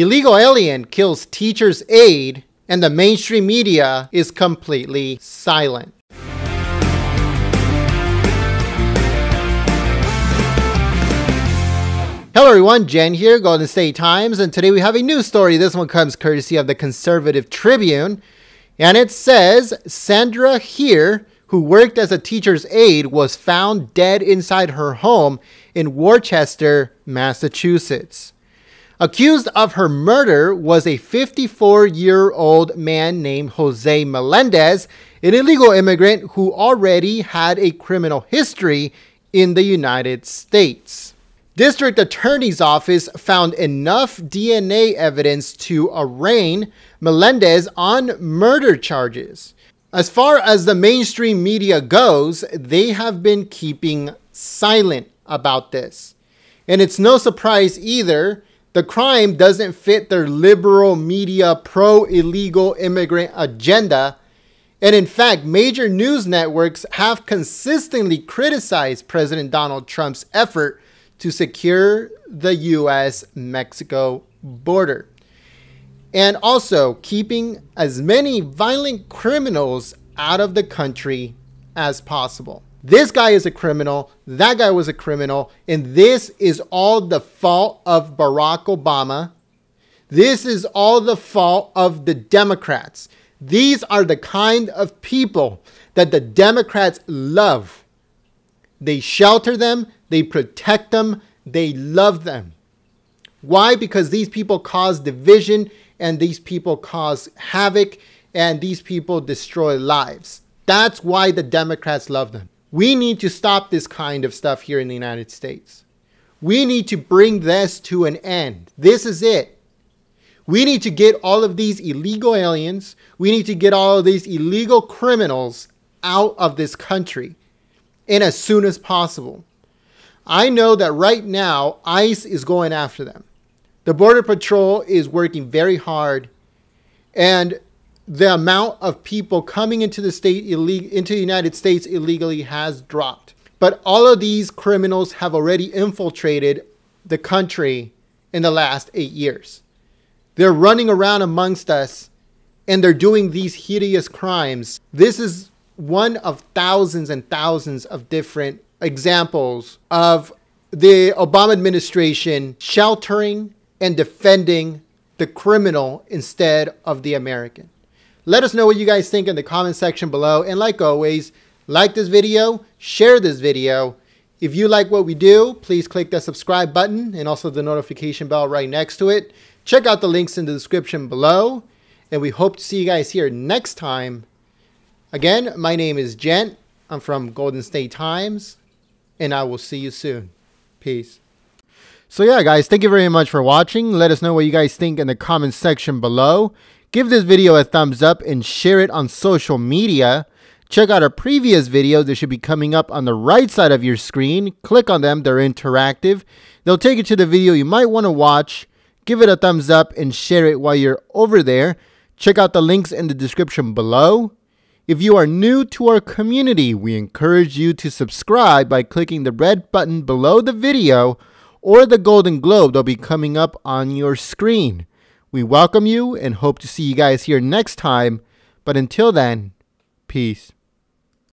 Illegal Alien kills teacher's aide, and the mainstream media is completely silent. Hello everyone, Jen here, Golden State Times, and today we have a news story. This one comes courtesy of the Conservative Tribune, and it says Sandra here, who worked as a teacher's aide, was found dead inside her home in Worcester, Massachusetts. Accused of her murder was a 54 year old man named Jose Melendez, an illegal immigrant who already had a criminal history in the United States. District Attorney's Office found enough DNA evidence to arraign Melendez on murder charges. As far as the mainstream media goes, they have been keeping silent about this. And it's no surprise either the crime doesn't fit their liberal media pro illegal immigrant agenda. And in fact, major news networks have consistently criticized President Donald Trump's effort to secure the US Mexico border. And also keeping as many violent criminals out of the country as possible. This guy is a criminal. That guy was a criminal. And this is all the fault of Barack Obama. This is all the fault of the Democrats. These are the kind of people that the Democrats love. They shelter them, they protect them, they love them. Why? Because these people cause division and these people cause havoc and these people destroy lives. That's why the Democrats love them. We need to stop this kind of stuff here in the United States. We need to bring this to an end. This is it. We need to get all of these illegal aliens, we need to get all of these illegal criminals out of this country and as soon as possible. I know that right now ICE is going after them. The Border Patrol is working very hard and the amount of people coming into the state illeg- into the United States illegally has dropped. But all of these criminals have already infiltrated the country in the last eight years. They're running around amongst us and they're doing these hideous crimes. This is one of thousands and thousands of different examples of the Obama administration sheltering and defending the criminal instead of the American. Let us know what you guys think in the comment section below. And like always, like this video, share this video. If you like what we do, please click that subscribe button and also the notification bell right next to it. Check out the links in the description below. And we hope to see you guys here next time. Again, my name is Gent. I'm from Golden State Times. And I will see you soon. Peace. So yeah, guys, thank you very much for watching. Let us know what you guys think in the comments section below. Give this video a thumbs up and share it on social media. Check out our previous videos. They should be coming up on the right side of your screen. Click on them. They're interactive. They'll take you to the video you might want to watch. Give it a thumbs up and share it while you're over there. Check out the links in the description below. If you are new to our community, we encourage you to subscribe by clicking the red button below the video or the golden globe that'll be coming up on your screen. We welcome you and hope to see you guys here next time. But until then, peace.